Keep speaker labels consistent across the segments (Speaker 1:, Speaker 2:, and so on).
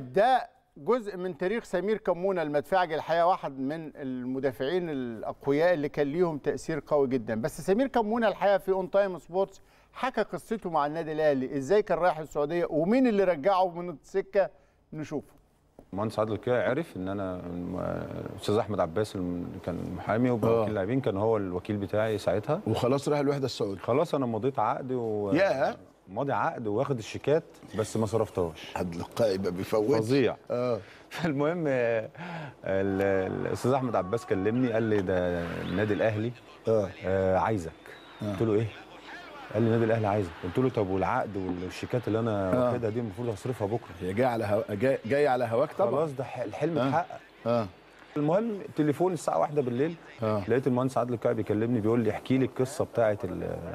Speaker 1: ده جزء من تاريخ سمير كمونة المدفعجي الحقيقة واحد من المدافعين الأقوياء اللي كان ليهم تأثير قوي جدا بس سمير كمونة الحقيقة في اون تايم سبورتس حكى قصته مع النادي الأهلي إزاي كان رايح السعودية ومين اللي رجعه من السكة نشوفه المهندس عادل كده عرف ان انا استاذ احمد عباس اللي كان محامي آه. وكيل اللاعبين كان هو الوكيل بتاعي ساعتها وخلاص راح الوحده السعوديه خلاص انا مضيت عقد و ياه ماضي عقد واخد الشيكات بس ما صرفتهاش عدل يبقى بيفوت فظيع اه فالمهم آه، الاستاذ احمد عباس كلمني قال لي ده النادي الاهلي اه, آه، عايزك آه. قلت له ايه قال لي النادي الاهلي عايزك قلت له طب والعقد والشيكات اللي انا واخدها دي المفروض هصرفها بكره هي جايه على جايه جاي... على هواك طبعا خلاص ده الحلم اتحقق آه. اه المهم تليفون الساعه واحدة بالليل آه. لقيت المهندس عادل الكعبي بيكلمني بيقول لي احكي لي القصه بتاعه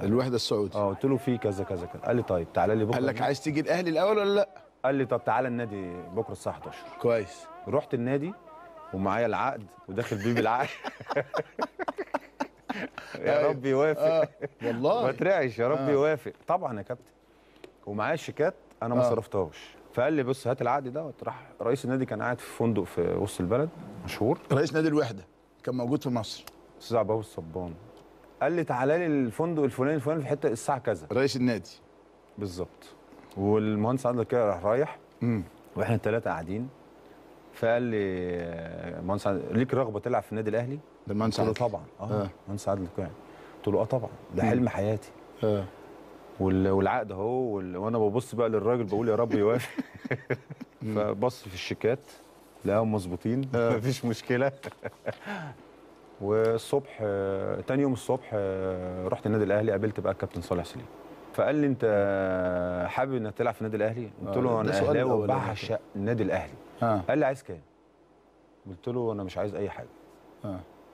Speaker 1: الوحده السعودي اه قلت له في كذا كذا كذا قال لي طيب تعالى لي بكره قال لك عايز تيجي الاهلي الاول ولا لا قال لي طب تعالى النادي بكره الساعه 11 كويس رحت النادي ومعايا العقد وداخل بيه بالعقد يا أيوه. رب يوافق آه. والله ما ترعش يا رب آه. يوافق طبعا يا كابتن ومعايا شيكات انا ما آه. صرفتهاش فقال لي بص هات العقد دوت راح رئيس النادي كان قاعد في فندق في وسط البلد مشهور رئيس نادي الوحده كان موجود في مصر استاذ عباب الصبان قال لي تعالى لي الفندق الفلاني الفلاني في حته الساعه كذا رئيس النادي بالظبط والمهندس عادل كده راح رايح امم واحنا الثلاثه قاعدين فقال لي المهندس عادل ليك رغبه تلعب في النادي الاهلي ده المهندس عادل طبعا اه المهندس آه. عادل كوعي يعني. قلت له اه طبعا ده حلم حياتي اه والعقد اهو وانا ببص بقى للراجل بقول يا رب يوافق فبص في الشيكات لقاهم مظبوطين آه. مفيش مشكله والصبح تاني يوم الصبح رحت النادي الاهلي قابلت بقى الكابتن صالح سليم فقال لي انت حابب انك تلعب في النادي الاهلي؟ قلت له آه، انا اهلاوي وبعشق النادي الاهلي آه. قال لي عايز كام؟ قلت له انا مش عايز اي حاجه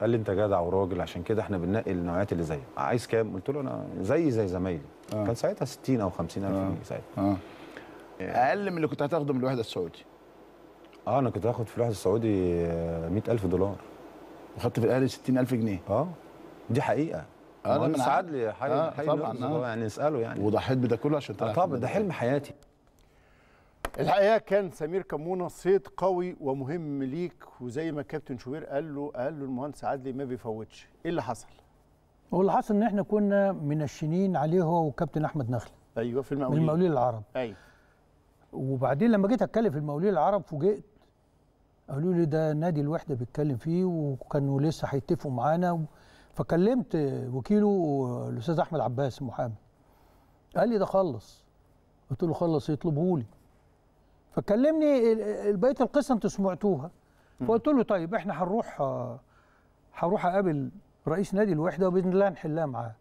Speaker 1: قال لي انت جدع وراجل عشان كده احنا بننقي النوعيات اللي زيك عايز كام قلت له انا زي زي زمايلي آه. كان ساعتها 60 او 50 الف آه. جنيه ساعتها آه. آه. اقل من اللي كنت هتاخده من الوحده السعودي اه انا كنت هاخد في الوحده السعودي 100000 آه، دولار وخدت في الاهلي 60000 جنيه اه دي حقيقه اه انا سعد لي حاجه آه طبعا آه. يعني اساله يعني وضحيت بده كله عشان آه طبعا ده حلم حياتي الحقيقه كان سمير كمونه صيد قوي ومهم ليك وزي ما كابتن شوبير قال له قال له المهندس عدلي ما بيفوتش ايه اللي حصل
Speaker 2: هو اللي حصل ان احنا كنا منشنين عليه هو وكابتن احمد نخل
Speaker 1: ايوه في المقاولين المقاولين العرب ايوه
Speaker 2: وبعدين لما جيت اتكلم في المقاولين العرب فوجئت قالوا لي ده نادي الوحده بيتكلم فيه وكانوا لسه هيتفقوا معانا فكلمت وكيله الاستاذ احمد عباس المحامي قال لي ده خلص قلت له خلص يطلبه لي فكلمني بقيه القصه انتوا سمعتوها فقلت له طيب احنا هنروح هروح اقابل رئيس نادي الوحده وباذن الله نحلها معاه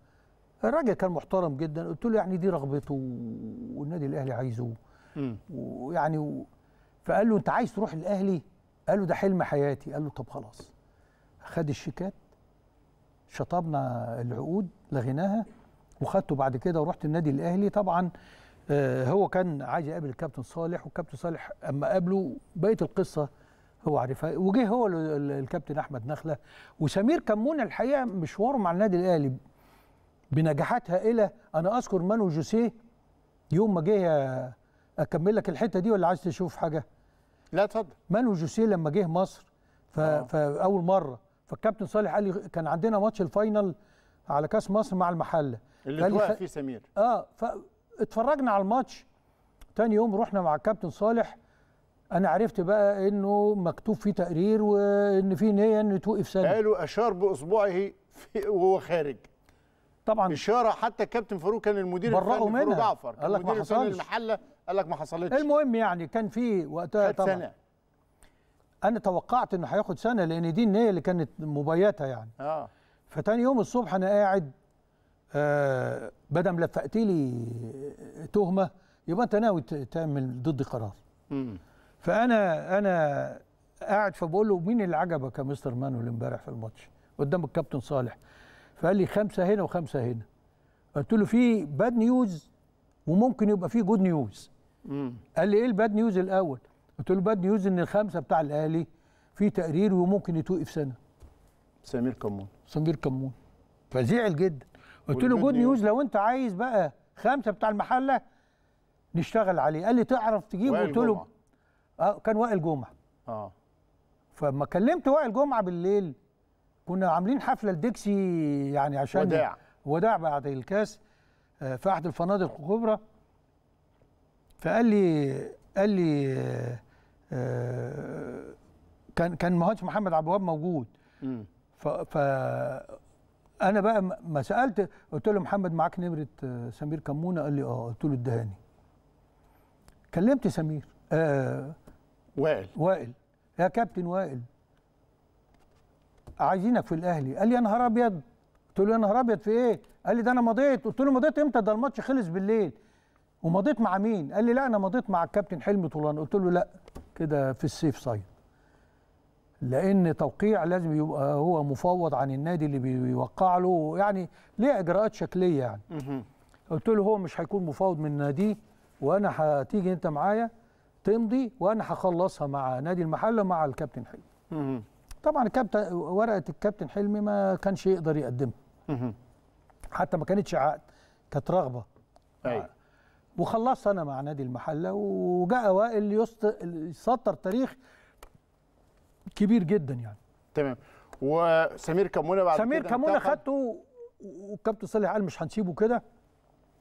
Speaker 2: الراجل كان محترم جدا قلت له يعني دي رغبته والنادي الاهلي عايزه ويعني و... فقال له انت عايز تروح الاهلي قال له ده حلم حياتي قال له طب خلاص خد الشيكات شطبنا العقود لغيناها وخدته بعد كده ورحت النادي الاهلي طبعا آه، هو كان عايز يقابل الكابتن صالح والكابتن صالح اما قابله بقيه القصه هو عارفها وجه هو الكابتن احمد نخله وسمير كمون الحقيقه مشواره مع النادي الاهلي بنجاحات هائله انا اذكر مانو جوسيه يوم ما جه اكمل لك الحته دي ولا عايز تشوف حاجه؟ لا اتفضل مانو جوسيه لما جه مصر فاول آه. مره فالكابتن صالح قال لي كان عندنا ماتش الفاينل على كاس مصر مع المحله اللي توقف فيه سمير اه ف اتفرجنا على الماتش تاني يوم رحنا مع الكابتن صالح انا عرفت بقى انه مكتوب فيه تقرير وان في نيه ان توقف سنه قالوا اشار باصبعه وهو خارج طبعا اشاره حتى الكابتن فاروق كان المدير الفني فاروق جعفر قال لك ما حصلش المحله قال لك ما حصلتش المهم يعني كان في وقتها طبعا سنة. انا توقعت انه هياخد سنه لان دي النيه اللي كانت مبيته يعني اه فتاني يوم الصبح انا قاعد آه لفقت لي تهمه يبقى انت ناوي تعمل ضد قرار مم. فانا انا قاعد فبقول له مين اللي عجبك يا مستر مانويل امبارح في الماتش قدام الكابتن صالح فقال لي خمسه هنا وخمسه هنا قلت له في باد نيوز وممكن يبقى في جود نيوز مم. قال لي ايه الباد نيوز الاول قلت له باد نيوز ان الخمسه بتاع الاهلي في تقرير وممكن يتوقف سنه سمير كمون سمير كمون فزعل جدا قلت له جود نيوز لو انت عايز بقى خمسه بتاع المحله نشتغل عليه قال لي تعرف تجيب قلت له اه كان وائل جمعه اه فلما كلمت وائل جمعه بالليل كنا عاملين حفله لديكسي يعني عشان وداع وداع بعد الكاس آه، في احد الفنادق الكبرى فقال لي قال لي آه، آه، كان كان مهندس محمد عبد الوهاب موجود ف انا بقى ما سالت قلت له محمد معاك نمره آه، سمير كمونه قال لي اه قلت له الدهاني كلمت سمير آه وائل وائل يا كابتن وائل عايزينك في الاهلي قال لي يا نهار ابيض قلت له يا نهار ابيض في ايه قال لي ده انا مضيت قلت له مضيت امتى ده الماتش خلص بالليل ومضيت مع مين قال لي لا انا مضيت مع الكابتن حلمي طولان قلت له لا كده في السيف صايد لان توقيع لازم يبقى هو مفوض عن النادي اللي بيوقع له يعني ليه اجراءات شكليه يعني قلت له هو مش هيكون مفاوض من ناديه وانا هتيجي انت معايا تمضي وانا هخلصها مع نادي المحله مع الكابتن حلمي طبعا الكابتن ورقه الكابتن حلمي ما كانش يقدر يقدمها حتى ما كانتش عقد كانت رغبه ايوه وخلصت انا مع نادي المحله وجاء وائل يسطر تاريخ كبير جدا يعني تمام وسمير
Speaker 1: كمونه بعد سمير كمونه خدته
Speaker 2: والكابتن صالح قال مش هنسيبه كده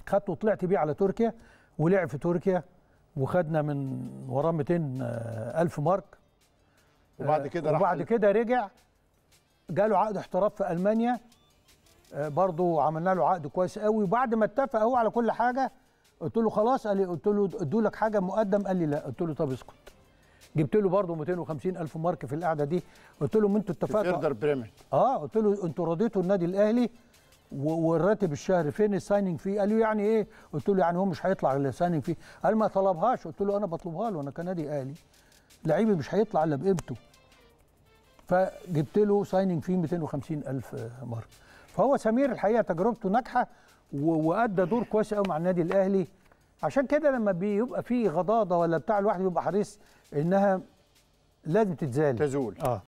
Speaker 2: خدته وطلعت بيه على تركيا ولعب في تركيا وخدنا من وراه 200 آه، ألف مارك وبعد كده آه، راح وبعد كده رجع جاله عقد احتراف في ألمانيا آه، برضو عملنا له عقد كويس قوي وبعد ما اتفق هو على كل حاجه قلت له خلاص قال لي قلت له ادوا لك حاجه مقدم قال لي لا قلت له طب اسكت جبت له برضه 250 الف مارك في القعده دي قلت لهم انتوا اتفقتوا اه قلت له انتوا رضيتوا النادي الاهلي والراتب الشهري فين السايننج فيه؟ قال لي يعني ايه؟ قلت له يعني هو مش هيطلع الا سايننج فيه، قال ما طلبهاش، قلت له انا بطلبها له انا كنادي اهلي. لعيبي مش هيطلع الا بقيمته. فجبت له سايننج فيه 250 الف مارك. فهو سمير الحقيقه تجربته ناجحه وادى دور كويس قوي مع النادي الاهلي عشان كده لما بيبقى في غضاضه ولا بتاع الواحد بيبقى حريص انها لازم تتزال تزول اه